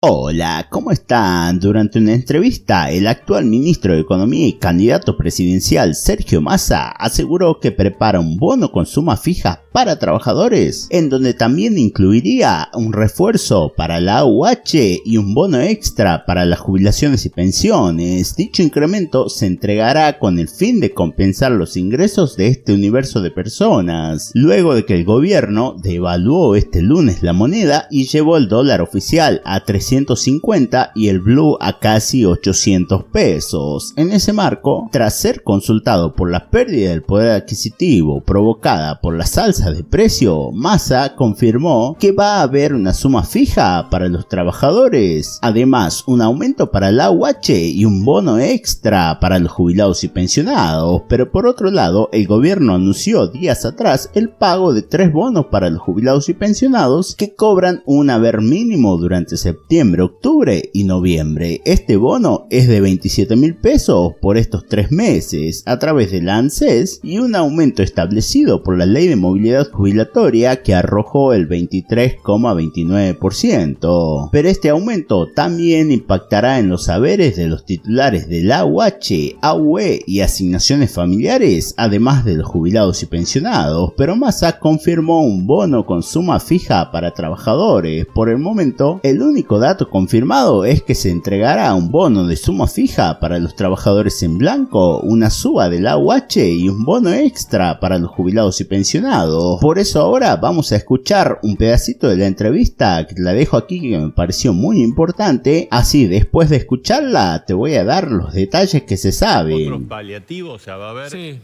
Hola, ¿cómo están? Durante una entrevista, el actual ministro de Economía y candidato presidencial Sergio Massa aseguró que prepara un bono con suma fija para trabajadores, en donde también incluiría un refuerzo para la UH y un bono extra para las jubilaciones y pensiones. Dicho incremento se entregará con el fin de compensar los ingresos de este universo de personas, luego de que el gobierno devaluó este lunes la moneda y llevó el dólar oficial a 350 y el blue a casi 800 pesos. En ese marco, tras ser consultado por la pérdida del poder adquisitivo provocada por la salsa de precio, Massa confirmó que va a haber una suma fija para los trabajadores, además un aumento para la UH y un bono extra para los jubilados y pensionados, pero por otro lado el gobierno anunció días atrás el pago de tres bonos para los jubilados y pensionados que cobran un haber mínimo durante septiembre, octubre y noviembre. Este bono es de 27 mil pesos por estos tres meses a través del ANSES y un aumento establecido por la ley de movilidad jubilatoria que arrojó el 23,29%. Pero este aumento también impactará en los saberes de los titulares del AUH, AUE y asignaciones familiares, además de los jubilados y pensionados, pero Massa confirmó un bono con suma fija para trabajadores. Por el momento, el único dato confirmado es que se entregará un bono de suma fija para los trabajadores en blanco, una suba del AUH y un bono extra para los jubilados y pensionados por eso ahora vamos a escuchar un pedacito de la entrevista que la dejo aquí que me pareció muy importante. Así, después de escucharla, te voy a dar los detalles que se saben. paliativos, va a haber. Sí.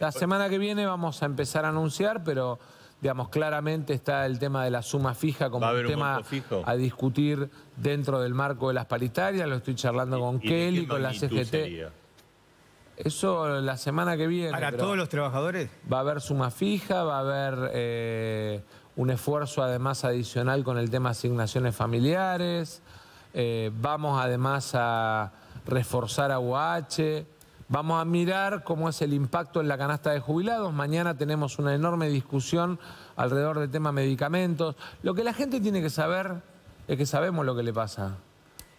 La semana que viene vamos a empezar a anunciar, pero digamos, claramente está el tema de la suma fija como un, tema a discutir dentro del marco de las paritarias. Lo estoy charlando con Kelly, con la CGT. Eso la semana que viene. ¿Para todos los trabajadores? Va a haber suma fija, va a haber eh, un esfuerzo además adicional con el tema asignaciones familiares. Eh, vamos además a reforzar a UH. Vamos a mirar cómo es el impacto en la canasta de jubilados. Mañana tenemos una enorme discusión alrededor del tema medicamentos. Lo que la gente tiene que saber es que sabemos lo que le pasa.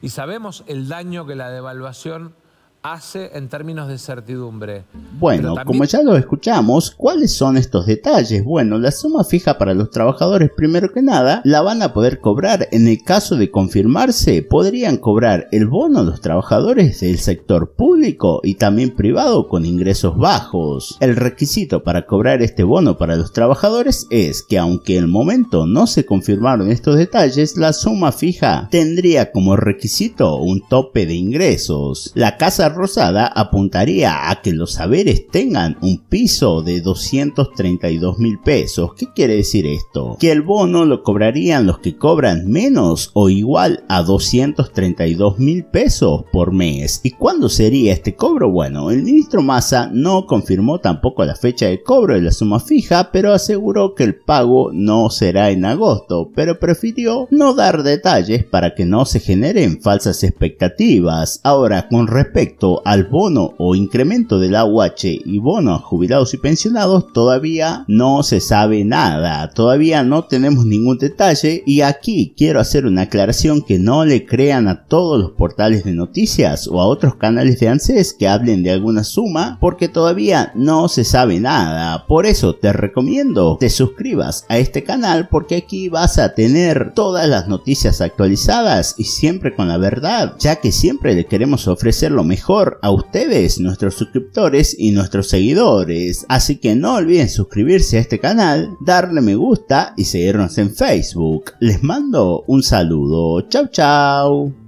Y sabemos el daño que la devaluación hace en términos de certidumbre. Bueno, como ya lo escuchamos, ¿cuáles son estos detalles? Bueno, la suma fija para los trabajadores, primero que nada, la van a poder cobrar. En el caso de confirmarse, podrían cobrar el bono los trabajadores del sector público y también privado con ingresos bajos. El requisito para cobrar este bono para los trabajadores es que aunque en el momento no se confirmaron estos detalles, la suma fija tendría como requisito un tope de ingresos. La casa Rosada apuntaría a que los saberes tengan un piso de 232 mil pesos. ¿Qué quiere decir esto? Que el bono lo cobrarían los que cobran menos o igual a 232 mil pesos por mes. ¿Y cuándo sería este cobro? Bueno, el ministro Massa no confirmó tampoco la fecha de cobro de la suma fija, pero aseguró que el pago no será en agosto, pero prefirió no dar detalles para que no se generen falsas expectativas. Ahora, con respecto al bono o incremento del AUH y bono a jubilados y pensionados, todavía no se sabe nada, todavía no tenemos ningún detalle y aquí quiero hacer una aclaración que no le crean a todos los portales de noticias o a otros canales de ANSES que hablen de alguna suma porque todavía no se sabe nada. Por eso te recomiendo te suscribas a este canal porque aquí vas a tener todas las noticias actualizadas y siempre con la verdad, ya que siempre le queremos ofrecer lo mejor a ustedes, nuestros suscriptores y nuestros seguidores. Así que no olviden suscribirse a este canal, darle me gusta y seguirnos en Facebook. Les mando un saludo. Chau chau.